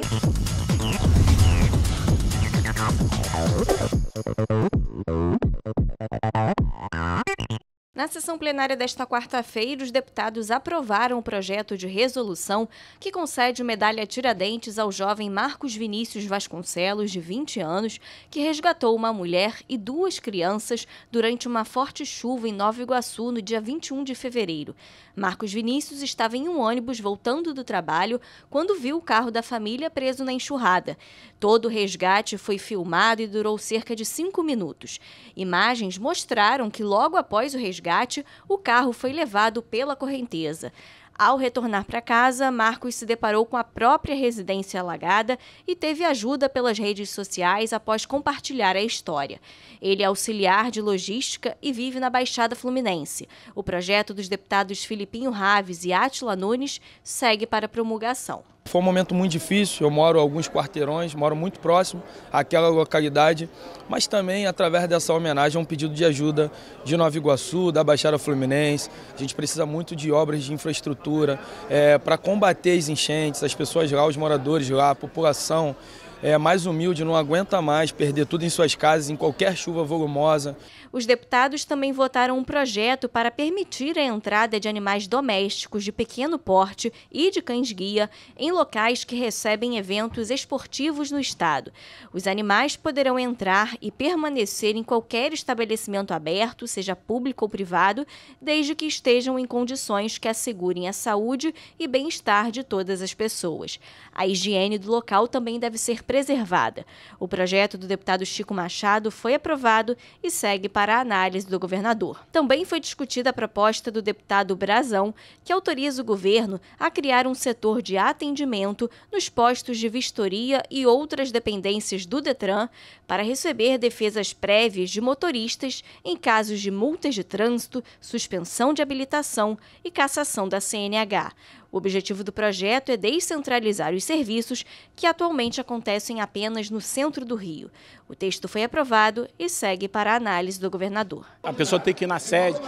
Hello? sessão plenária desta quarta-feira, os deputados aprovaram o projeto de resolução que concede medalha Tiradentes ao jovem Marcos Vinícius Vasconcelos, de 20 anos, que resgatou uma mulher e duas crianças durante uma forte chuva em Nova Iguaçu no dia 21 de fevereiro. Marcos Vinícius estava em um ônibus voltando do trabalho quando viu o carro da família preso na enxurrada. Todo o resgate foi filmado e durou cerca de cinco minutos. Imagens mostraram que logo após o resgate, resgate, o carro foi levado pela correnteza. Ao retornar para casa, Marcos se deparou com a própria residência alagada e teve ajuda pelas redes sociais após compartilhar a história. Ele é auxiliar de logística e vive na Baixada Fluminense. O projeto dos deputados Filipinho Raves e Átila Nunes segue para promulgação. Foi um momento muito difícil, eu moro alguns quarteirões, moro muito próximo àquela localidade, mas também através dessa homenagem é um pedido de ajuda de Nova Iguaçu, da Baixada Fluminense. A gente precisa muito de obras de infraestrutura é, eh, para combater as enchentes, as pessoas lá, os moradores lá, a população é, mais humilde não aguenta mais perder tudo em suas casas, em qualquer chuva volumosa. Os deputados também votaram um projeto para permitir a entrada de animais domésticos de pequeno porte e de cães-guia em locais que recebem eventos esportivos no estado. Os animais poderão entrar e permanecer em qualquer estabelecimento aberto, seja público ou privado, desde que estejam em condições que assegurem a saúde e bem-estar de todas as pessoas. A higiene do local também deve ser preservada. O projeto do deputado Chico Machado foi aprovado e segue para a análise do governador. Também foi discutida a proposta do deputado Brazão, que autoriza o governo a criar um setor de atendimento nos postos de vistoria e outras dependências do Detran para receber defesas prévias de motoristas em casos de multas de trânsito, suspensão de habilitação e cassação da CNH. O objetivo do projeto é descentralizar os serviços que atualmente acontecem apenas no centro do Rio. O texto foi aprovado e segue para a análise do governador. A pessoa tem que ir na sede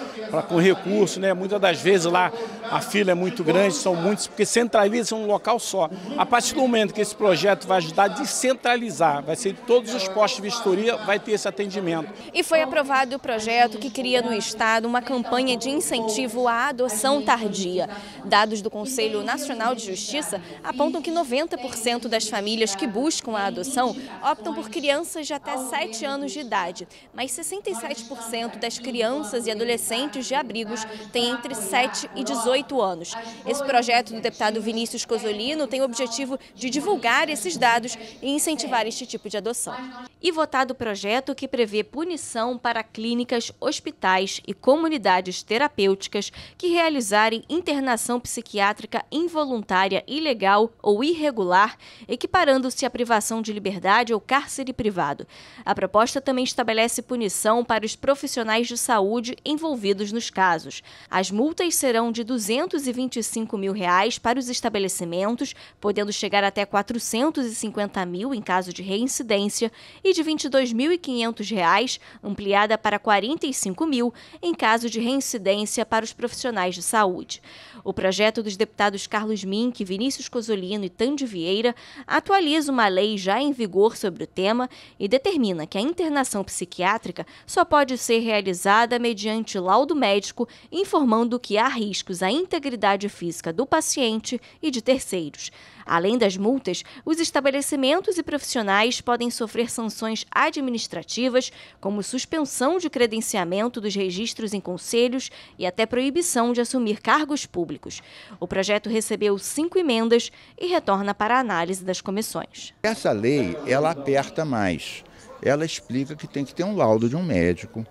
com recurso, né? Muitas das vezes lá a fila é muito grande, são muitos, porque centraliza um local só. A partir do momento que esse projeto vai ajudar a descentralizar, vai ser todos os postos de vistoria, vai ter esse atendimento. E foi aprovado o projeto que cria no Estado uma campanha de incentivo à adoção tardia. Dados do Conselho Nacional de Justiça apontam que 90% das famílias que buscam a adoção optam por crianças de até 7 anos de idade, mas 67% das crianças e adolescentes de abrigos têm entre 7 e 18 18 anos. Esse projeto do deputado Vinícius Cosolino tem o objetivo de divulgar esses dados e incentivar este tipo de adoção. E votado o projeto que prevê punição para clínicas, hospitais e comunidades terapêuticas que realizarem internação psiquiátrica involuntária, ilegal ou irregular, equiparando-se à privação de liberdade ou cárcere privado. A proposta também estabelece punição para os profissionais de saúde envolvidos nos casos. As multas serão de 200 225 mil reais para os estabelecimentos, podendo chegar até 450 mil em caso de reincidência, e de 22.500 reais, ampliada para 45 mil em caso de reincidência para os profissionais de saúde. O projeto dos deputados Carlos Mink, Vinícius Cosolino e Tandy Vieira atualiza uma lei já em vigor sobre o tema e determina que a internação psiquiátrica só pode ser realizada mediante laudo médico informando que há riscos à integridade física do paciente e de terceiros. Além das multas, os estabelecimentos e profissionais podem sofrer sanções administrativas, como suspensão de credenciamento dos registros em conselhos e até proibição de assumir cargos públicos. O projeto recebeu cinco emendas e retorna para a análise das comissões. Essa lei, ela aperta mais. Ela explica que tem que ter um laudo de um médico,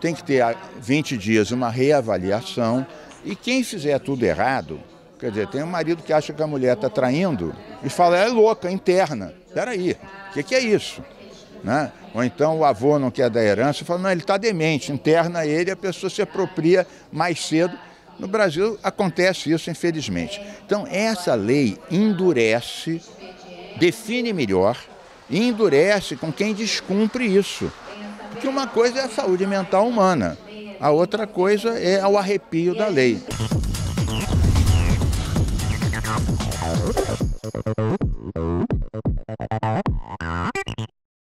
tem que ter 20 dias uma reavaliação, e quem fizer tudo errado, quer dizer, tem um marido que acha que a mulher está traindo e fala, é louca, interna. Peraí, o que, que é isso? Né? Ou então o avô não quer dar herança, fala, não, ele está demente, interna ele, a pessoa se apropria mais cedo. No Brasil acontece isso, infelizmente. Então, essa lei endurece, define melhor e endurece com quem descumpre isso. Porque uma coisa é a saúde mental humana, a outra coisa é ao arrepio da lei.